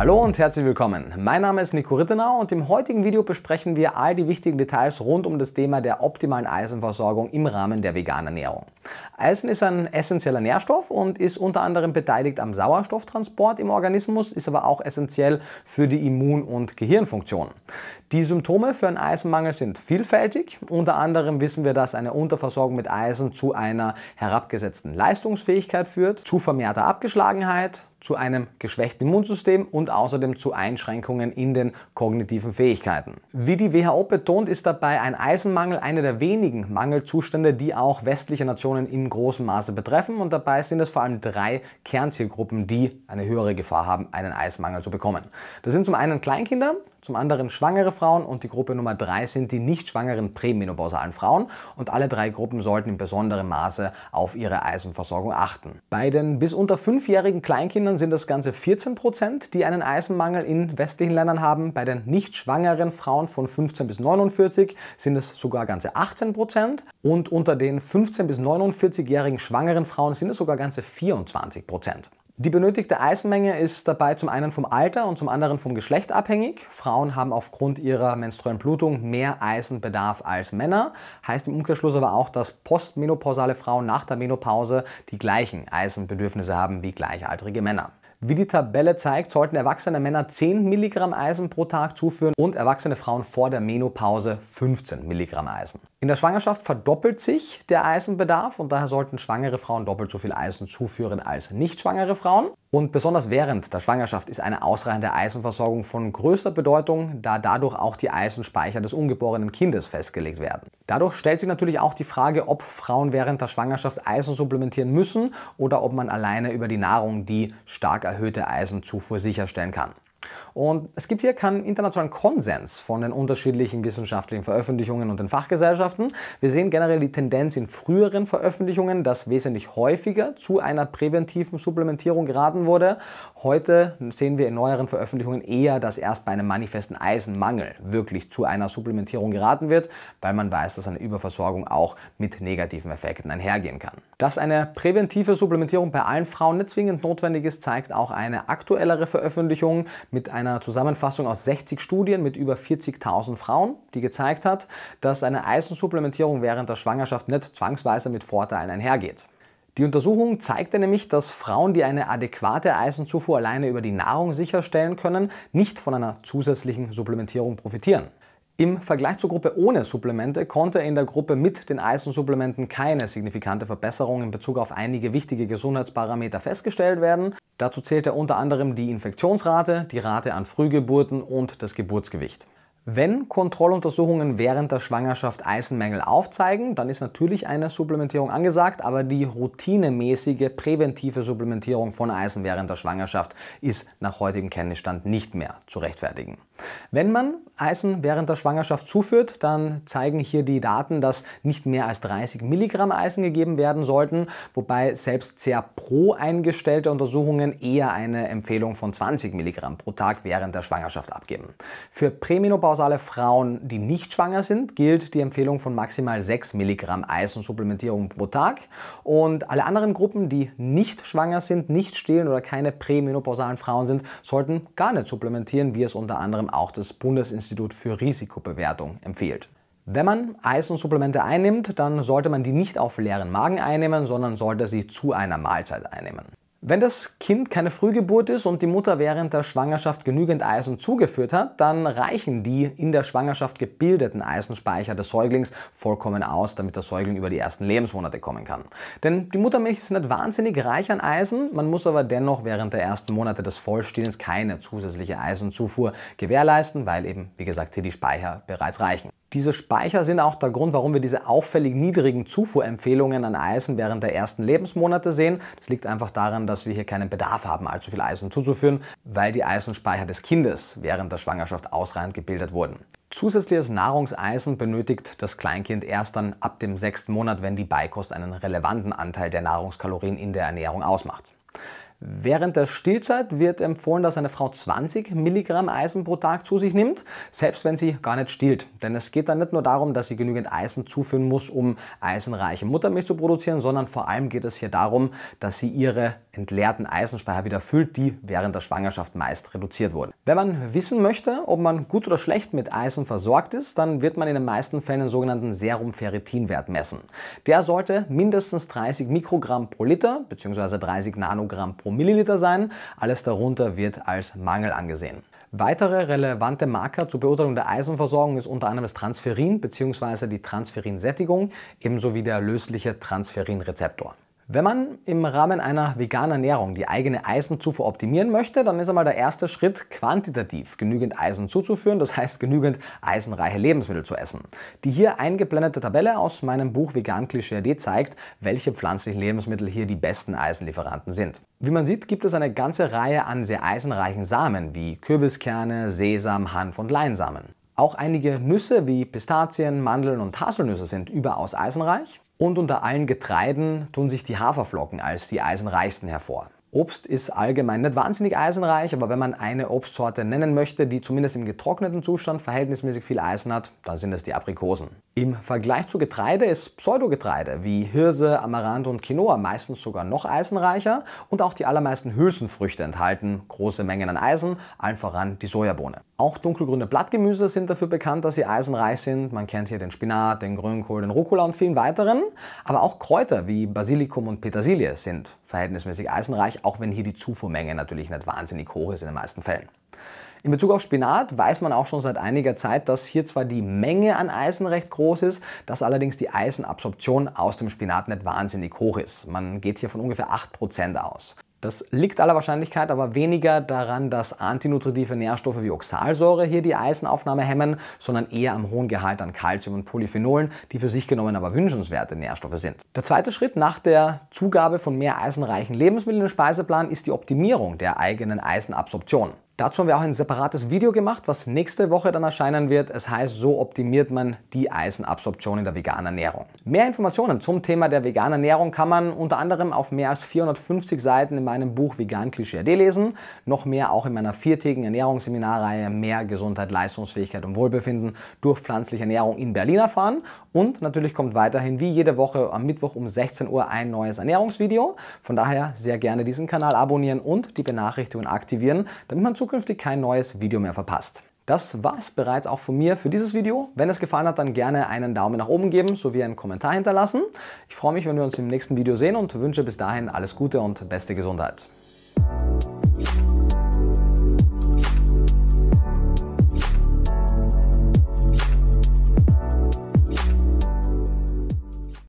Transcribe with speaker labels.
Speaker 1: Hallo und herzlich willkommen. Mein Name ist Nico Rittenau und im heutigen Video besprechen wir all die wichtigen Details rund um das Thema der optimalen Eisenversorgung im Rahmen der veganen Ernährung. Eisen ist ein essentieller Nährstoff und ist unter anderem beteiligt am Sauerstofftransport im Organismus, ist aber auch essentiell für die Immun- und Gehirnfunktion. Die Symptome für einen Eisenmangel sind vielfältig. Unter anderem wissen wir, dass eine Unterversorgung mit Eisen zu einer herabgesetzten Leistungsfähigkeit führt, zu vermehrter Abgeschlagenheit, zu einem geschwächten Immunsystem und außerdem zu Einschränkungen in den kognitiven Fähigkeiten. Wie die WHO betont, ist dabei ein Eisenmangel einer der wenigen Mangelzustände, die auch westliche Nationen in großem Maße betreffen und dabei sind es vor allem drei Kernzielgruppen, die eine höhere Gefahr haben, einen Eismangel zu bekommen. Das sind zum einen Kleinkinder, zum anderen schwangere Frauen und die Gruppe Nummer drei sind die nicht schwangeren prämenopausalen Frauen und alle drei Gruppen sollten in besonderem Maße auf ihre Eisenversorgung achten. Bei den bis unter fünfjährigen Kleinkindern Ländern sind das Ganze 14 Prozent, die einen Eisenmangel in westlichen Ländern haben. Bei den nicht schwangeren Frauen von 15 bis 49 sind es sogar ganze 18 Prozent. Und unter den 15 bis 49-jährigen schwangeren Frauen sind es sogar ganze 24 Prozent. Die benötigte Eisenmenge ist dabei zum einen vom Alter und zum anderen vom Geschlecht abhängig. Frauen haben aufgrund ihrer menstruellen Blutung mehr Eisenbedarf als Männer. Heißt im Umkehrschluss aber auch, dass postmenopausale Frauen nach der Menopause die gleichen Eisenbedürfnisse haben wie gleichaltrige Männer. Wie die Tabelle zeigt, sollten erwachsene Männer 10 Milligramm Eisen pro Tag zuführen und erwachsene Frauen vor der Menopause 15 Milligramm Eisen. In der Schwangerschaft verdoppelt sich der Eisenbedarf und daher sollten schwangere Frauen doppelt so viel Eisen zuführen als nicht schwangere Frauen. Und besonders während der Schwangerschaft ist eine ausreichende Eisenversorgung von größter Bedeutung, da dadurch auch die Eisenspeicher des ungeborenen Kindes festgelegt werden. Dadurch stellt sich natürlich auch die Frage, ob Frauen während der Schwangerschaft Eisen supplementieren müssen oder ob man alleine über die Nahrung die stark erhöhte Eisenzufuhr sicherstellen kann. Und es gibt hier keinen internationalen Konsens von den unterschiedlichen wissenschaftlichen Veröffentlichungen und den Fachgesellschaften. Wir sehen generell die Tendenz in früheren Veröffentlichungen, dass wesentlich häufiger zu einer präventiven Supplementierung geraten wurde. Heute sehen wir in neueren Veröffentlichungen eher, dass erst bei einem manifesten Eisenmangel wirklich zu einer Supplementierung geraten wird, weil man weiß, dass eine Überversorgung auch mit negativen Effekten einhergehen kann. Dass eine präventive Supplementierung bei allen Frauen nicht zwingend notwendig ist, zeigt auch eine aktuellere Veröffentlichung mit einer Zusammenfassung aus 60 Studien mit über 40.000 Frauen, die gezeigt hat, dass eine Eisensupplementierung während der Schwangerschaft nicht zwangsweise mit Vorteilen einhergeht. Die Untersuchung zeigte nämlich, dass Frauen, die eine adäquate Eisenzufuhr alleine über die Nahrung sicherstellen können, nicht von einer zusätzlichen Supplementierung profitieren. Im Vergleich zur Gruppe ohne Supplemente konnte in der Gruppe mit den Eisensupplementen keine signifikante Verbesserung in Bezug auf einige wichtige Gesundheitsparameter festgestellt werden. Dazu zählte unter anderem die Infektionsrate, die Rate an Frühgeburten und das Geburtsgewicht. Wenn Kontrolluntersuchungen während der Schwangerschaft Eisenmängel aufzeigen, dann ist natürlich eine Supplementierung angesagt, aber die routinemäßige präventive Supplementierung von Eisen während der Schwangerschaft ist nach heutigem Kenntnisstand nicht mehr zu rechtfertigen. Wenn man Eisen während der Schwangerschaft zuführt, dann zeigen hier die Daten, dass nicht mehr als 30 Milligramm Eisen gegeben werden sollten, wobei selbst sehr pro eingestellte Untersuchungen eher eine Empfehlung von 20 Milligramm pro Tag während der Schwangerschaft abgeben. Für Prämenopause für alle Frauen, die nicht schwanger sind, gilt die Empfehlung von maximal 6 Milligramm Eisensupplementierung pro Tag. Und alle anderen Gruppen, die nicht schwanger sind, nicht stillen oder keine prämenopausalen Frauen sind, sollten gar nicht supplementieren, wie es unter anderem auch das Bundesinstitut für Risikobewertung empfiehlt. Wenn man Eisensupplemente einnimmt, dann sollte man die nicht auf leeren Magen einnehmen, sondern sollte sie zu einer Mahlzeit einnehmen. Wenn das Kind keine Frühgeburt ist und die Mutter während der Schwangerschaft genügend Eisen zugeführt hat, dann reichen die in der Schwangerschaft gebildeten Eisenspeicher des Säuglings vollkommen aus, damit der Säugling über die ersten Lebensmonate kommen kann. Denn die Muttermilch ist nicht wahnsinnig reich an Eisen, man muss aber dennoch während der ersten Monate des Vollstehens keine zusätzliche Eisenzufuhr gewährleisten, weil eben, wie gesagt, hier die Speicher bereits reichen. Diese Speicher sind auch der Grund, warum wir diese auffällig niedrigen Zufuhrempfehlungen an Eisen während der ersten Lebensmonate sehen. Das liegt einfach daran, dass wir hier keinen Bedarf haben, allzu viel Eisen zuzuführen, weil die Eisenspeicher des Kindes während der Schwangerschaft ausreichend gebildet wurden. Zusätzliches Nahrungseisen benötigt das Kleinkind erst dann ab dem sechsten Monat, wenn die Beikost einen relevanten Anteil der Nahrungskalorien in der Ernährung ausmacht. Während der Stillzeit wird empfohlen, dass eine Frau 20 Milligramm Eisen pro Tag zu sich nimmt, selbst wenn sie gar nicht stillt. Denn es geht dann nicht nur darum, dass sie genügend Eisen zuführen muss, um eisenreiche Muttermilch zu produzieren, sondern vor allem geht es hier darum, dass sie ihre entleerten Eisenspeicher wieder füllt, die während der Schwangerschaft meist reduziert wurden. Wenn man wissen möchte, ob man gut oder schlecht mit Eisen versorgt ist, dann wird man in den meisten Fällen den sogenannten Serumferritinwert messen. Der sollte mindestens 30 Mikrogramm pro Liter bzw. 30 Nanogramm pro pro Milliliter sein. Alles darunter wird als Mangel angesehen. Weitere relevante Marker zur Beurteilung der Eisenversorgung ist unter anderem das Transferin bzw. die Transferinsättigung, ebenso wie der lösliche Transferinrezeptor. Wenn man im Rahmen einer veganen Ernährung die eigene Eisenzufuhr optimieren möchte, dann ist einmal der erste Schritt, quantitativ genügend Eisen zuzuführen, das heißt genügend eisenreiche Lebensmittel zu essen. Die hier eingeblendete Tabelle aus meinem Buch Vegan Klischee AD zeigt, welche pflanzlichen Lebensmittel hier die besten Eisenlieferanten sind. Wie man sieht, gibt es eine ganze Reihe an sehr eisenreichen Samen wie Kürbiskerne, Sesam, Hanf und Leinsamen. Auch einige Nüsse wie Pistazien, Mandeln und Haselnüsse sind überaus eisenreich. Und unter allen Getreiden tun sich die Haferflocken als die eisenreichsten hervor. Obst ist allgemein nicht wahnsinnig eisenreich, aber wenn man eine Obstsorte nennen möchte, die zumindest im getrockneten Zustand verhältnismäßig viel Eisen hat, dann sind es die Aprikosen. Im Vergleich zu Getreide ist Pseudogetreide wie Hirse, Amaranth und Quinoa meistens sogar noch eisenreicher und auch die allermeisten Hülsenfrüchte enthalten große Mengen an Eisen, allen voran die Sojabohne. Auch dunkelgrüne Blattgemüse sind dafür bekannt, dass sie eisenreich sind. Man kennt hier den Spinat, den Grünkohl, den Rucola und vielen weiteren. Aber auch Kräuter wie Basilikum und Petersilie sind verhältnismäßig eisenreich auch wenn hier die Zufuhrmenge natürlich nicht wahnsinnig hoch ist in den meisten Fällen. In Bezug auf Spinat weiß man auch schon seit einiger Zeit, dass hier zwar die Menge an Eisen recht groß ist, dass allerdings die Eisenabsorption aus dem Spinat nicht wahnsinnig hoch ist. Man geht hier von ungefähr 8% aus. Das liegt aller Wahrscheinlichkeit aber weniger daran, dass antinutritive Nährstoffe wie Oxalsäure hier die Eisenaufnahme hemmen, sondern eher am hohen Gehalt an Kalzium und Polyphenolen, die für sich genommen aber wünschenswerte Nährstoffe sind. Der zweite Schritt nach der Zugabe von mehr eisenreichen Lebensmitteln im Speiseplan ist die Optimierung der eigenen Eisenabsorption. Dazu haben wir auch ein separates Video gemacht, was nächste Woche dann erscheinen wird. Es heißt, so optimiert man die Eisenabsorption in der veganen Ernährung. Mehr Informationen zum Thema der veganen Ernährung kann man unter anderem auf mehr als 450 Seiten in meinem Buch Vegan Klischee AD lesen. Noch mehr auch in meiner viertägigen Ernährungsseminarreihe Mehr Gesundheit, Leistungsfähigkeit und Wohlbefinden durch pflanzliche Ernährung in Berlin erfahren. Und natürlich kommt weiterhin wie jede Woche am Mittwoch um 16 Uhr ein neues Ernährungsvideo. Von daher sehr gerne diesen Kanal abonnieren und die Benachrichtigungen aktivieren, damit man zukünftig zukünftig kein neues Video mehr verpasst. Das war's bereits auch von mir für dieses Video. Wenn es gefallen hat, dann gerne einen Daumen nach oben geben sowie einen Kommentar hinterlassen. Ich freue mich, wenn wir uns im nächsten Video sehen und wünsche bis dahin alles Gute und beste Gesundheit.